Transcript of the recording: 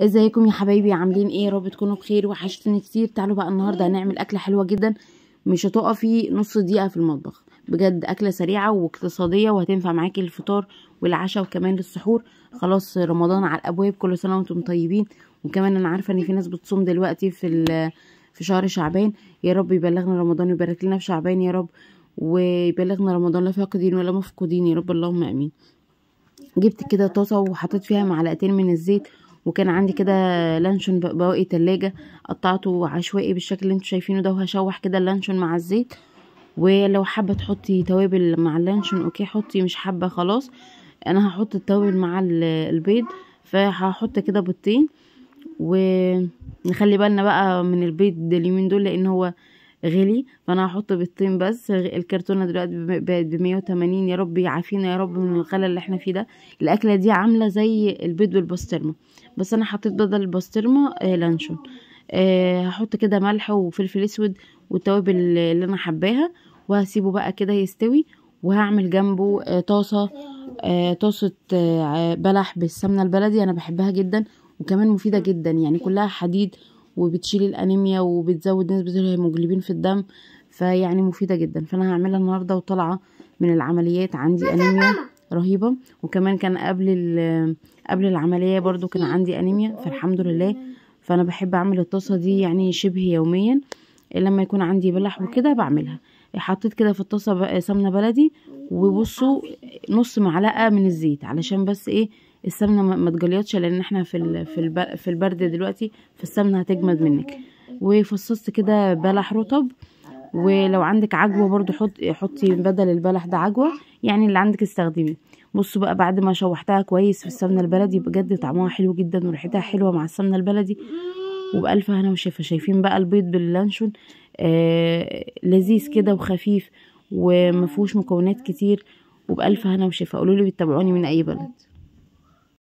ازيكم يا حبايبي عاملين ايه يا رب تكونوا بخير وحشتوني كتير تعالوا بقى النهارده هنعمل اكله حلوه جدا مش هتقفي نص دقيقه في المطبخ بجد اكله سريعه واقتصاديه وهتنفع معاكي للفطار والعشاء وكمان للسحور خلاص رمضان على الابواب كل سنه وانتم طيبين وكمان انا عارفه ان في ناس بتصوم دلوقتي في في شهر شعبان يا رب يبلغنا رمضان ويبارك لنا في شعبان يا رب ويبلغنا رمضان لا فاقدين ولا مفقودين يا رب اللهم امين جبت كده طاسه وحطيت فيها معلقتين من الزيت وكان عندي كده لانشون بواقي تلاجة قطعته عشوائي بالشكل اللي انتوا شايفينه ده وهشوح كده اللانشون مع الزيت ولو حابة تحطي توابل مع اللانشون اوكي حطي مش حابة خلاص انا هحط التوابل مع البيض فهحط كده بيضتين ونخلي بالنا بقى من البيض اليومين دول لان هو غلي فانا هحط بيضتين بس الكرتونه دلوقتي ب 180 يا رب يعافينا يا رب من الغلا اللي احنا فيه ده الاكله دي عامله زي البيض بالبسطرمه بس انا حطيت بدل البسطرمه آه لانشون آه هحط كده ملح وفلفل اسود والتوابل اللي انا حباها وهسيبه بقى كده يستوي وهعمل جنبه آه طاسه آه طاسه آه بلح بالسمنه البلدي انا بحبها جدا وكمان مفيده جدا يعني كلها حديد وبتشيل الانيميا وبتزود نسبه الهيموجلوبين في الدم فيعني مفيده جدا فانا هعملها النهارده وطالعه من العمليات عندي انيميا رهيبه وكمان كان قبل قبل العمليه برضو كان عندي انيميا فالحمد لله فانا بحب اعمل الطاسه دي يعني شبه يوميا لما يكون عندي بلح وكده بعملها حطيت كده في الطاسه سمنه بلدي وبصوا نص معلقه من الزيت علشان بس ايه السمنه ما تجليطش لان احنا في في البرد دلوقتي فالسمنه هتجمد منك وفصصت كده بلح رطب ولو عندك عجوه برضو حط حطي بدل البلح ده عجوه يعني اللي عندك استخدميه بصوا بقى بعد ما شوحتها كويس في السمنه البلدي بجد طعمها حلو جدا وريحتها حلوه مع السمنه البلدي وبألف هنا وشفا شايفين بقى البيض باللانشون آه لذيذ كده وخفيف ومفهوش مكونات كتير وبألف هنا وشفا قولولي بتتابعوني من أي بلد